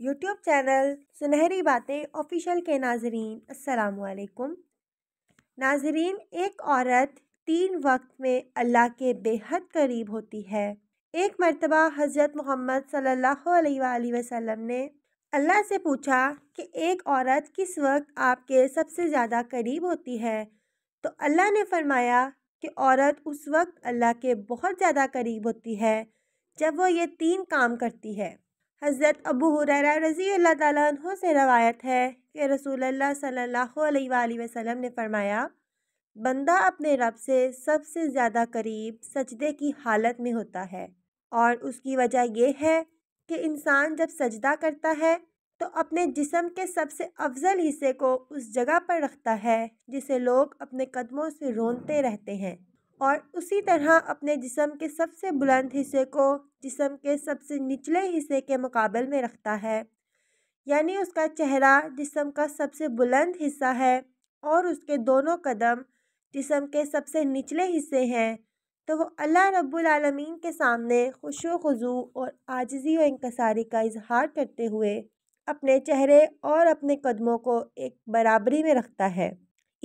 YouTube channel सुनहरी बातें official के नाजरीन वालेकुम नाजरीन एक औरत तीन वक्त में अल्लाह के बेहद करीब होती है एक मरतबा हज़रत मोहम्मद सल्लल्लाहु अलैहि वसल्लम ने अल्लाह से पूछा कि एक औरत किस वक्त आपके सबसे ज़्यादा करीब होती है तो अल्लाह ने फरमाया कि औरत उस वक्त अल्लाह के बहुत ज़्यादा करीब होती है जब वो ये तीन काम करती है हज़रत अबू हुररा रज़ी अल्लाह तु से रवायत है कि रसूल सल्लल्लाहु अलैहि वसल्लम ने फ़रमाया बंदा अपने रब से सबसे ज़्यादा करीब सजदे की हालत में होता है और उसकी वजह यह है कि इंसान जब सजदा करता है तो अपने जिसम के सबसे अफजल हिस्से को उस जगह पर रखता है जिसे लोग अपने कदमों से रोनते रहते हैं और उसी तरह अपने जिसम के सबसे बुलंद हिस्से को जिसम के सबसे निचले हिस्से के मुकाबल में रखता है यानी उसका चेहरा जिसम का सबसे बुलंद हिस्सा है और उसके दोनों कदम जिसम के सबसे निचले हिस्से हैं तो वो अल्लाह रब्बुल आलमीन के सामने खुश खजू और आजजी व इंकसारी का इजहार करते हुए अपने चेहरे और अपने कदमों को एक बराबरी में रखता है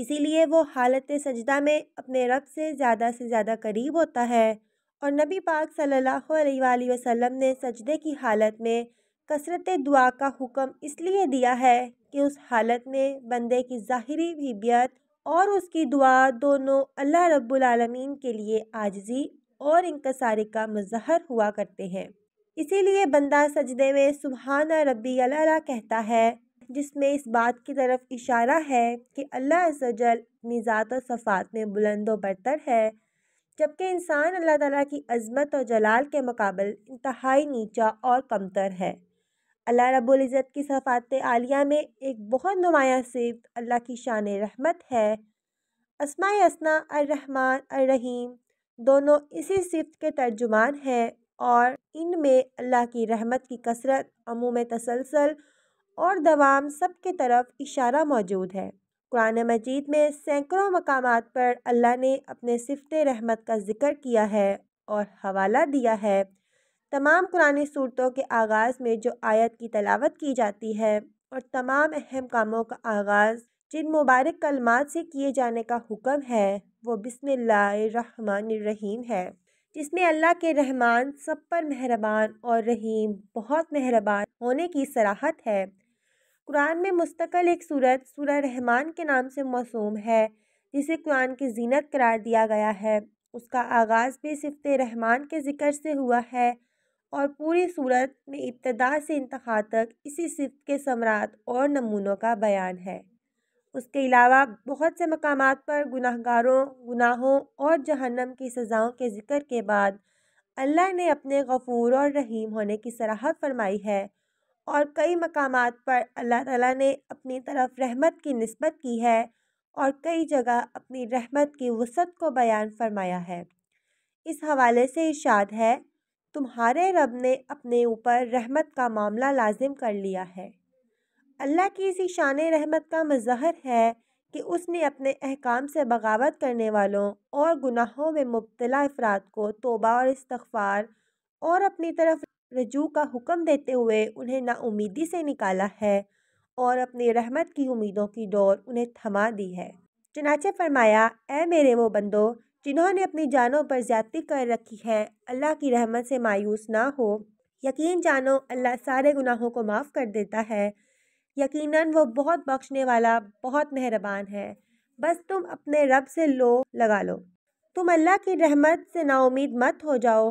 इसीलिए वो हालत सजदा में अपने रब से ज़्यादा से ज़्यादा करीब होता है और नबी पाक सल्लल्लाहु अलैहि वसल्लम ने सजदे की हालत में कसरत दुआ का हुक्म इसलिए दिया है कि उस हालत में बंदे की ज़ाहरी हिबियत और उसकी दुआ दोनों अल्लाह रब्बुल रबालमीन के लिए आजजी और इंकसारी का मजहर हुआ करते हैं इसीलिए बंदा सजदे में सुबहान रबी अला कहता है जिसमें इस बात की तरफ इशारा है कि अल्लाह सजल अपनी और सफ़ात में बुलंद बरतर है जबकि इंसान अल्लाह ताला की अज़मत और जलाल के मुकाबल इंतहाई नीचा और कमतर है अल्लाह रब्बुल इज़्ज़त की सफ़ात आलिया में एक बहुत नुमाया सिफ अल्लाह की शान रहमत है असमा असना अर्रहमान अर्रहीम दोनों इसी सिफत के तर्जुमान हैं और इनमें अल्लाह की रहमत की कसरत अमूम तसलसल और दवाम सब के तरफ इशारा मौजूद है कुरान मजीद में सैकड़ों मकाम पर अल्लाह ने अपने सिफत रहमत का जिक्र किया है और हवाला दिया है तमाम कुरानी सूरतों के आगाज़ में जो आयत की तलावत की जाती है और तमाम अहम कामों का आगाज़ जिन मुबारक कलमात से किए जाने का हुक्म है वो बिसमीम है जिसमें अल्लाह के रहमान सब पर मेहरबान और रहीम बहुत मेहरबान होने की सराहत है कुरान में मुस्तकल एक सूरत सूरह रहमान के नाम से मौसूम है जिसे कुरान की जीनत करार दिया गया है उसका आगाज़ भी सिफत रहमान के ज़िक्र से हुआ है और पूरी सूरत में इब्तदा से इंतहा तक इसी सिफ के समरात और नमूनों का बयान है उसके अलावा बहुत से मकाम पर गुनाहगारों गुनाहों और जहन्नम की सज़ाओं के ज़िक्र के बाद अल्लाह ने अपने गफूर और रहीम होने की सराहत फरमाई है और कई मकाम पर अल्लाह ताला ने अपनी तरफ रहमत की नस्बत की है और कई जगह अपनी रहमत की वसत को बयान फरमाया है इस हवाले से इशाद है तुम्हारे रब ने अपने ऊपर रहमत का मामला लाजिम कर लिया है अल्लाह की इसी शान रहमत का मजहर है कि उसने अपने अहकाम से बगावत करने वालों और गुनाहों में मुबतला अफराद को तोबा और इस्तफार और अपनी तरफ रजू का हुक्म देते हुए उन्हें नाउमीदी से निकाला है और अपनी रहमत की उम्मीदों की डोर उन्हें थमा दी है चनाचे फरमाया ए मेरे वो बंदो जिन्होंने अपनी जानों पर ज्यादती कर रखी है अल्लाह की रहमत से मायूस ना हो यकीन जानो अल्लाह सारे गुनाहों को माफ़ कर देता है यकीनन वो बहुत बख्शने वाला बहुत मेहरबान है बस तुम अपने रब से लो लगा लो तुम अल्लाह की रहमत से नाउमीद मत हो जाओ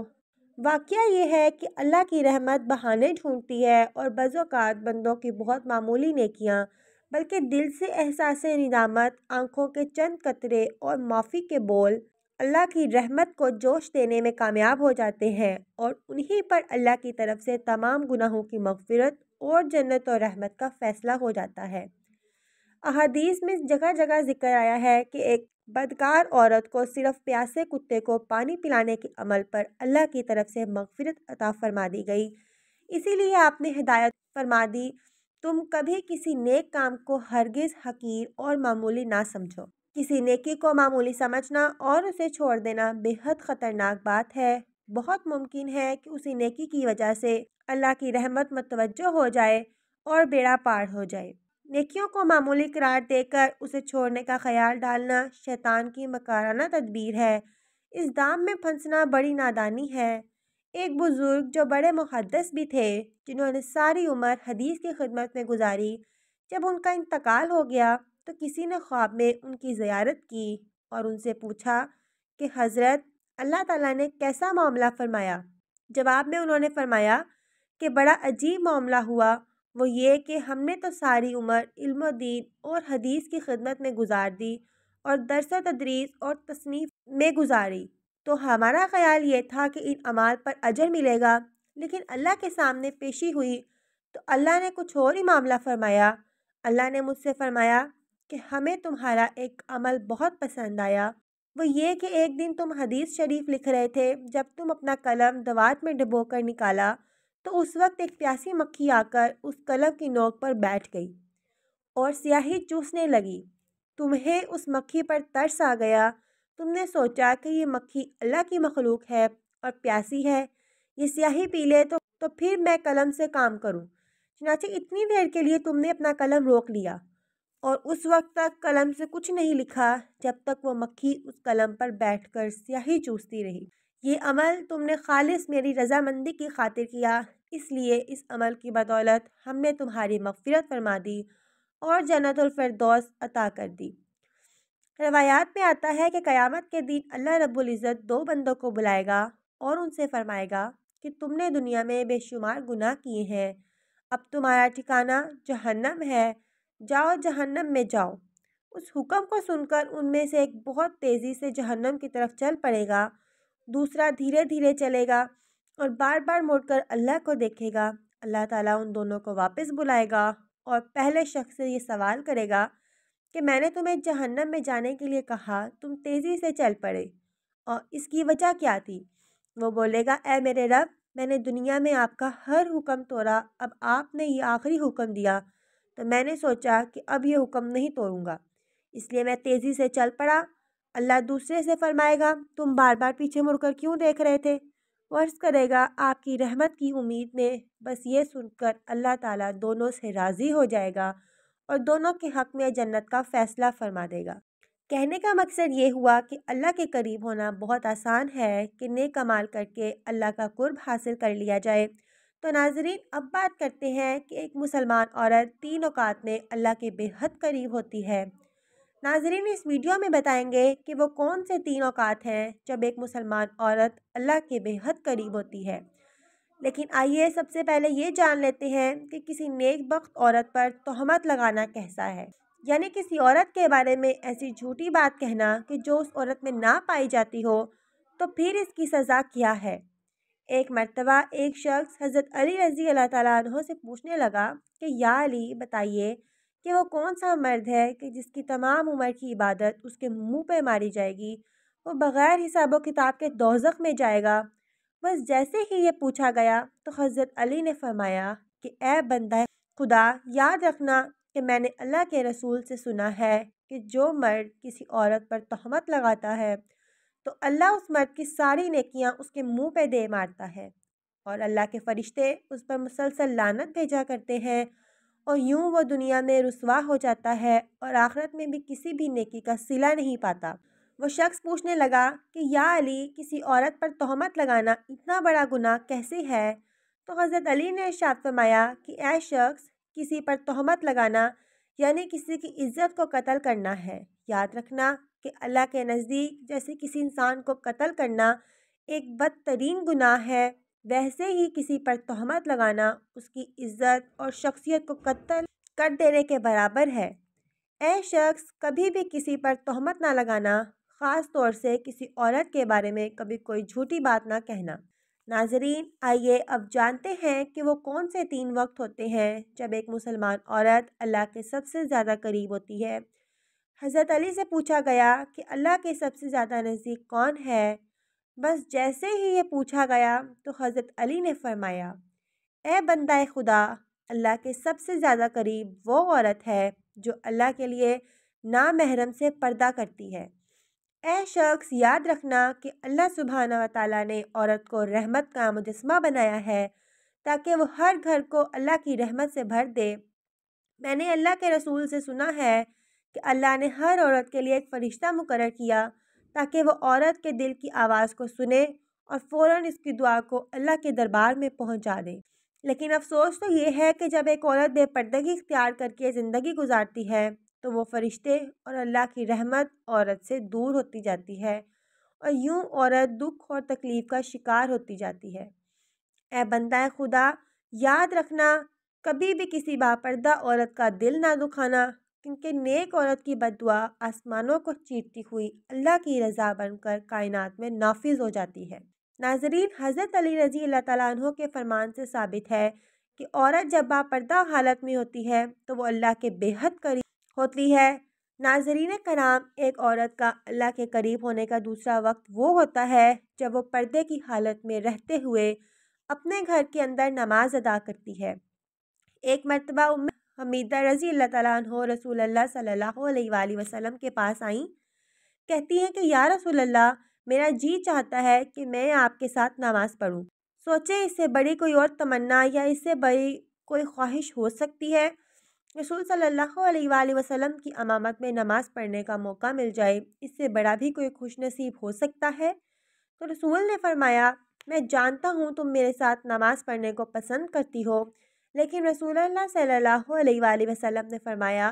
वाक़ ये है कि अल्लाह की रहमत बहाने ढूंढती है और बज़ात बंदों की बहुत मामूली नेकियां बल्कि दिल से एहसास निदामत आँखों के चंद कतरे और माफ़ी के बोल अल्लाह की रहमत को जोश देने में कामयाब हो जाते हैं और उन्हीं पर अल्लाह की तरफ से तमाम गुनाहों की मफफरत और जन्नत और रहमत का फ़ैसला हो जाता है अहदीस में जगह जगह जिक्र आया है कि एक बदकार औरत को सिर्फ प्यासे कुत्ते को पानी पिलाने के अमल पर अल्लाह की तरफ से मगफरत अता फरमा दी गई इसीलिए आपने हिदायत फरमा दी तुम कभी किसी नेक काम को हरगिज़ हकीर और मामूली ना समझो किसी नेकी को मामूली समझना और उसे छोड़ देना बेहद ख़तरनाक बात है बहुत मुमकिन है कि उसी नेकी की वजह से अल्लाह की रहमत मतवजो हो जाए और बेड़ा पार हो जाए नेकियों को मामूली करार देकर उसे छोड़ने का ख्याल डालना शैतान की मकाराना तदबीर है इस दाम में फंसना बड़ी नादानी है एक बुज़ुर्ग जो बड़े मुहदस भी थे जिन्होंने सारी उम्र हदीस की खिदमत में गुजारी जब उनका इंतकाल हो गया तो किसी ने ख्वाब में उनकी ज़्यारत की और उनसे पूछा कि हज़रत अल्लाह ताला ने कैसा मामला फरमाया जवाब में उन्होंने फरमाया कि बड़ा अजीब मामला हुआ वो ये कि हमने तो सारी उम्र इल्म दीन और हदीस की खिदमत में गुजार दी और दरस तदरीस और तसनीफ़ में गुजारी तो हमारा ख्याल ये था कि इन अमाल पर अजर मिलेगा लेकिन अल्लाह के सामने पेशी हुई तो अल्लाह ने कुछ और ही मामला फरमाया अल्लाह ने मुझसे फरमाया कि हमें तुम्हारा एक अमल बहुत पसंद आया वो ये कि एक दिन तुम हदीस शरीफ लिख रहे थे जब तुम अपना कलम दवात में डुबो कर निकाला तो उस वक्त एक प्यासी मक्खी आकर उस कलम की नोक पर बैठ गई और स्याही चूसने लगी तुम्हें उस मक्खी पर तरस आ गया तुमने सोचा कि ये मक्खी अल्लाह की मखलूक है और प्यासी है ये स्याही पी ले तो, तो फिर मैं कलम से काम करूँ चुनाचे इतनी देर के लिए तुमने अपना कलम रोक लिया और उस वक्त तक कलम से कुछ नहीं लिखा जब तक वो मक्खी उस कलम पर बैठकर स्याही चूसती रही ये अमल तुमने खालिस मेरी रजामंदी की खातिर किया इसलिए इस अमल की बदौलत हमने तुम्हारी मफफरत फरमा दी और जन्नतफरदौस अता कर दी रवायात में आता है कि क़यामत के दिन अल्लाह रब्बुल इज़्ज़त दो बंदों को बुलाएगा और उनसे फरमाएगा कि तुमने दुनिया में बेशुमार गुनाह किए हैं अब तुम्हारा ठिकाना जहन्नम है जाओ जहन्नम में जाओ उस हुक्म को सुनकर उनमें से एक बहुत तेज़ी से जहन्नम की तरफ चल पड़ेगा दूसरा धीरे धीरे चलेगा और बार बार मुड़कर अल्लाह को देखेगा अल्लाह ताला उन दोनों को वापस बुलाएगा और पहले शख्स से ये सवाल करेगा कि मैंने तुम्हें जहन्नम में जाने के लिए कहा तुम तेज़ी से चल पड़े और इसकी वजह क्या थी वो बोलेगा ए मेरे रब मैंने दुनिया में आपका हर हुक्म तोड़ा अब आपने ये आखिरी हुक्म दिया तो मैंने सोचा कि अब ये हुक्म नहीं तोड़ूंगा इसलिए मैं तेज़ी से चल पड़ा अल्लाह दूसरे से फरमाएगा तुम बार बार पीछे मुड़कर क्यों देख रहे थे वर्ष करेगा आपकी रहमत की उम्मीद में बस ये सुनकर अल्लाह ताला दोनों से राज़ी हो जाएगा और दोनों के हक़ में जन्नत का फ़ैसला फरमा देगा कहने का मकसद ये हुआ कि अल्लाह के करीब होना बहुत आसान है कि नेक कमाल करके अल्लाह का कुर्ब हासिल कर लिया जाए तो नाजरीन अब बात करते हैं कि एक मुसलमान औरत तीन औकात में अल्लाह के बेहद करीब होती है नाजरीन इस वीडियो में बताएंगे कि वो कौन से तीन औकात हैं जब एक मुसलमान औरत अल्लाह के बेहद करीब होती है लेकिन आइए सबसे पहले ये जान लेते हैं कि किसी नेक वक्त औरत पर तहमत लगाना कैसा है यानी किसी औरत के बारे में ऐसी झूठी बात कहना कि जो उस औरत में ना पाई जाती हो तो फिर इसकी सज़ा क्या है एक मरतबा एक शख्स हज़रत अली रज़ी अल्लाह तुम से पूछने लगा कि या अली बताइए कि वो कौन सा मर्द है कि जिसकी तमाम उम्र की इबादत उसके मुंह पे मारी जाएगी वो बग़ैर हिसाब किताब के दोजख में जाएगा बस जैसे ही ये पूछा गया तो हज़रत अली ने फरमाया कि ए बंदा खुदा याद रखना कि मैंने अल्लाह के रसूल से सुना है कि जो मर्द किसी औरत पर तहमत लगाता है तो अल्लाह उस मर्द की सारी नकियाँ उसके मुँह पर दे मारता है और अल्लाह के फरिश्ते उस पर मुसलसल लानत भेजा करते हैं और यूं वो दुनिया में रसवा हो जाता है और आखरत में भी किसी भी नेकी का सिला नहीं पाता वो शख्स पूछने लगा कि या अली किसी औरत पर तहमत लगाना इतना बड़ा गुनाह कैसे है तो हज़रत अली ने इर्शाद फरमाया कि ऐ शख्स किसी पर तहमत लगाना यानी किसी की इज्जत को कत्ल करना है याद रखना कि अल्लाह के नज़दीक जैसे किसी इंसान को कत्ल करना एक बदतरीन गुनाह है वैसे ही किसी पर तहमत लगाना उसकी इज्जत और शख्सियत को कत्ल कर देने के बराबर है ए शख्स कभी भी किसी पर तहमत ना लगाना ख़ास तौर से किसी औरत के बारे में कभी कोई झूठी बात ना कहना नाजरीन आइए अब जानते हैं कि वो कौन से तीन वक्त होते हैं जब एक मुसलमान औरत अल्लाह के सबसे ज़्यादा करीब होती है हज़रत अली से पूछा गया कि अल्लाह के सबसे ज़्यादा नज़दीक कौन है बस जैसे ही ये पूछा गया तो हज़रत अली ने फरमाया ए बंदा खुदा अल्लाह के सबसे ज़्यादा करीब वो औरत है जो अल्लाह के लिए नामहरम से पर्दा करती है ए शख्स याद रखना कि अल्लाह सुबहाना व ताली ने औरत को रहमत का मुजस्मा बनाया है ताकि वो हर घर को अल्लाह की रहमत से भर दे मैंने अल्लाह के रसूल से सुना है कि अल्लाह ने हर औरत के लिए एक फ़रिश्ता मुकर किया ताकि वह औरत के दिल की आवाज़ को सुने और फ़ौर इसकी दुआ को अल्लाह के दरबार में पहुँचा दे लेकिन अफसोस तो ये है कि जब एक औरत बेपर्दगी इख्तियार करके ज़िंदगी गुजारती है तो वो फरिश्ते और अल्लाह की रहमत औरत से दूर होती जाती है और यूँ औरत दुख और तकलीफ़ का शिकार होती जाती है ऐ बंदा खुदा याद रखना कभी भी किसी बापर्दा औरत का दिल ना दुखाना क्योंकि नेक औरत की बदुआ आसमानों को चीरती हुई अल्लाह की रज़ा बनकर कायनात में नाफिज हो जाती है नाजरीन हज़रत अली रजी अल्लाह तु के फरमान से साबित है कि औरत जब बापर्दा हालत में होती है तो वो अल्लाह के बेहद करीब होती है नाजरीन कराम एक औरत का अल्लाह के करीब होने का दूसरा वक्त वो होता है जब वो पर्दे की हालत में रहते हुए अपने घर के अंदर नमाज अदा करती है एक मरतबा उम्म हमीदा रज़ी अल्लाह रसूल अल्लाह सल्लल्लाहु अलैहि वसल्लम के पास आईं कहती हैं कि या रसूल अल्लाह मेरा जी चाहता है कि मैं आपके साथ नमाज़ पढ़ूँ सोचें इससे बड़ी कोई और तमन्ना या इससे बड़ी कोई ख्वाहिश हो सकती है रसूल सल्लल्लाहु अलैहि वसल्लम की अमामत में नमाज़ पढ़ने का मौका मिल जाए इससे बड़ा भी कोई खुश नसीब हो सकता है तो रसूल ने फरमाया मैं जानता हूँ तुम मेरे साथ नमाज़ पढ़ने को पसंद करती हो लेकिन रसूल सल्लल्लाहु अलैहि वसल्लम ने फरमाया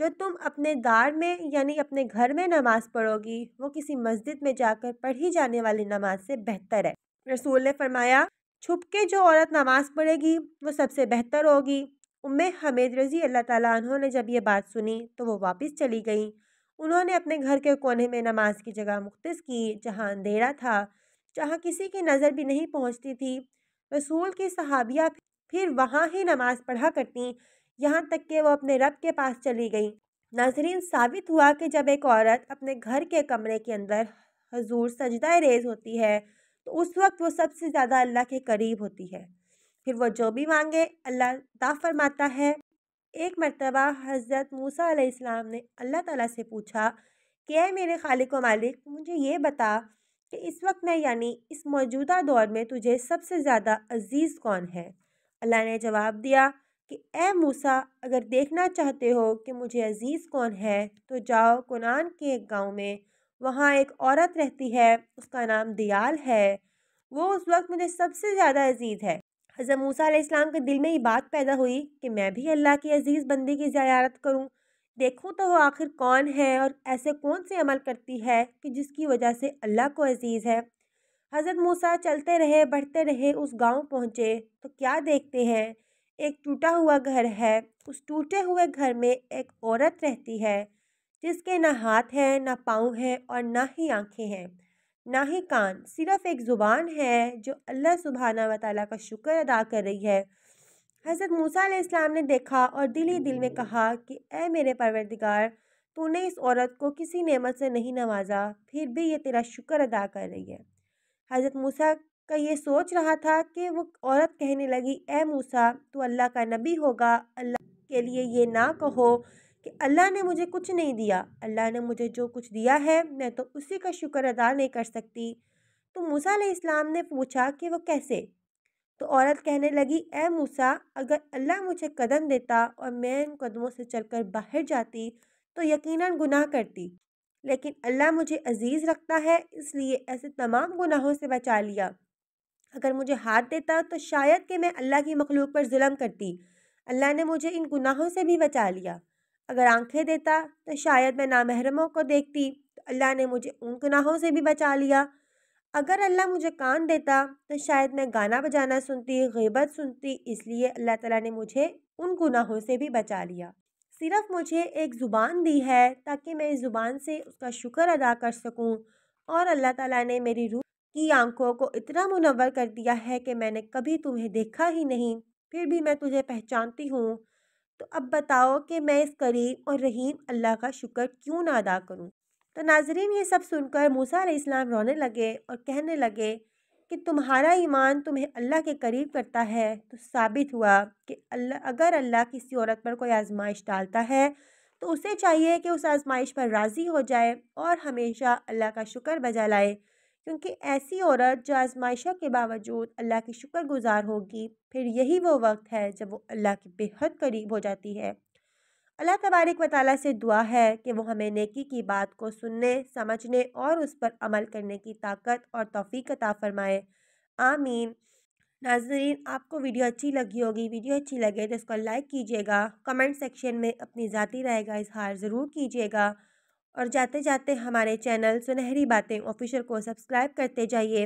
जो तुम अपने दार में यानी अपने घर में नमाज़ पढ़ोगी वो किसी मस्जिद में जाकर पढ़ी जाने वाली नमाज से बेहतर है रसूल ने फरमाया छुप के जो औरत नमाज़ पढ़ेगी वो सबसे बेहतर होगी उम्म हमीद रजी अल्लाह ताला ने जब ये बात सुनी तो वो वापस चली गई उन्होंने अपने घर के कोने में नमाज की जगह मुख्त की जहाँ अंधेरा था जहाँ किसी की नज़र भी नहीं पहुँचती थी रसूल की सहाबिया फिर वहाँ ही नमाज पढ़ा करती यहाँ तक कि वो अपने रब के पास चली गई नाजरीन साबित हुआ कि जब एक औरत अपने घर के कमरे के अंदर हजूर सजदा रेज होती है तो उस वक्त वो सबसे ज़्यादा अल्लाह के करीब होती है फिर वो जो भी मांगे अल्लाह ता फरमाता है एक मरतबा हज़रत मूसा आलाम ने अल्लाह ताला से पूछा कि ए मेरे खालिक व मालिक मुझे ये बता कि इस वक्त मैं यानी इस मौजूदा दौर में तुझे सबसे ज़्यादा अजीज़ कौन है अल्लाह ने जवाब दिया कि ए मूसा अगर देखना चाहते हो कि मुझे अज़ीज़ कौन है तो जाओ कुरान के एक गांव में वहाँ एक औरत रहती है उसका नाम दयाल है वो उस वक्त मुझे सबसे ज़्यादा अजीज़ है हज़र मूसा इस्लाम के दिल में ये बात पैदा हुई कि मैं भी अल्लाह की अज़ीज़ बंदी की ज़्यारत करूँ देखूँ तो वो आखिर कौन है और ऐसे कौन से अमल करती है कि जिसकी वजह से अल्लाह को अजीज़ है हज़रत मूसा चलते रहे बढ़ते रहे उस गांव पहुँचे तो क्या देखते हैं एक टूटा हुआ घर है उस टूटे हुए घर में एक औरत रहती है जिसके ना हाथ हैं ना पाँव हैं और ना ही आँखें हैं ना ही कान सिर्फ एक ज़ुबान है जो अल्लाह सुबहाना व का शुक्र अदा कर रही है हज़रत मूसा इस्लाम ने देखा और दिल ही दिल में कहा कि ए मेरे परवरदिगार तूने इस औरत को किसी नेमत से नहीं नवाजा फिर भी ये तेरा शुक्र अदा कर रही है हज़रत मूसा का ये सोच रहा था कि वो औरत कहने लगी ए मूसा तू अल्लाह का नबी होगा अल्लाह के लिए ये ना कहो कि अल्लाह ने मुझे कुछ नहीं दिया अल्लाह ने मुझे जो कुछ दिया है मैं तो उसी का शुक्र अदा नहीं कर सकती तो मूसा इस्लाम ने पूछा कि वो कैसे तो औरत कहने लगी ए मूसा अगर अल्लाह मुझे कदम देता और मैं इन कदमों से चलकर बाहर जाती तो यकीनन गुनाह करती लेकिन अल्लाह मुझे अजीज़ रखता है इसलिए ऐसे तमाम गुनाहों से बचा लिया अगर मुझे हाथ देता तो शायद कि मैं अल्लाह की मखलूक पर जुल्म करती अल्लाह ने मुझे इन गुनाहों से भी बचा लिया अगर आंखें देता तो शायद मैं नामहरमों को देखती तो अल्लाह ने मुझे उन गुनाहों से भी बचा लिया अगर अल्लाह मुझे कान देता तो शायद मैं गाना बजाना सुनती गबत सुनती इसलिए अल्लाह तला ने मुझे उन गुनाहों से भी बचा लिया सिर्फ़ मुझे एक ज़ुबान दी है ताकि मैं इस ज़ुबान से उसका शुक्र अदा कर सकूं और अल्लाह ताला ने मेरी रूह की आंखों को इतना मुनवर कर दिया है कि मैंने कभी तुम्हें देखा ही नहीं फिर भी मैं तुझे पहचानती हूँ तो अब बताओ कि मैं इस करीम और रहीम अल्लाह का शुक्र क्यों ना अदा करूँ तो नाजरीन ये सब सुनकर मूसा इस्लाम रोने लगे और कहने लगे कि तुम्हारा ईमान तुम्हें अल्लाह के करीब करता है तो साबित हुआ कि अल्लाह अगर अल्लाह किसी औरत पर कोई आजमाइश डालता है तो उसे चाहिए कि उस आजमाइश पर राज़ी हो जाए और हमेशा अल्लाह का शुक्र बजा लाए क्योंकि ऐसी औरत जो आजमाइशों के बावजूद अल्लाह की शुक्रगुजार होगी फिर यही वो वक्त है जब वो अल्लाह के बेहद करीब हो जाती है अल्लाह तबारक व से दुआ है कि वह हमें नेकी की बात को सुनने समझने और उस पर अमल करने की ताकत और तोफ़ी अता फ़रमाए आमीन नाजरीन आपको वीडियो अच्छी लगी होगी वीडियो अच्छी लगे तो इसको लाइक कीजिएगा कमेंट सेक्शन में अपनी ज़ाती का इजहार ज़रूर कीजिएगा और जाते जाते हमारे चैनल सुनहरी बातें ऑफिशियल को सब्सक्राइब करते जाइए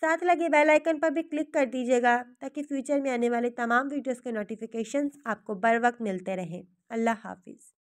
साथ लगे बेल आइकन पर भी क्लिक कर दीजिएगा ताकि फ्यूचर में आने वाले तमाम वीडियोस के नोटिफिकेशंस आपको बर वक्त मिलते रहें अल्लाह हाफिज़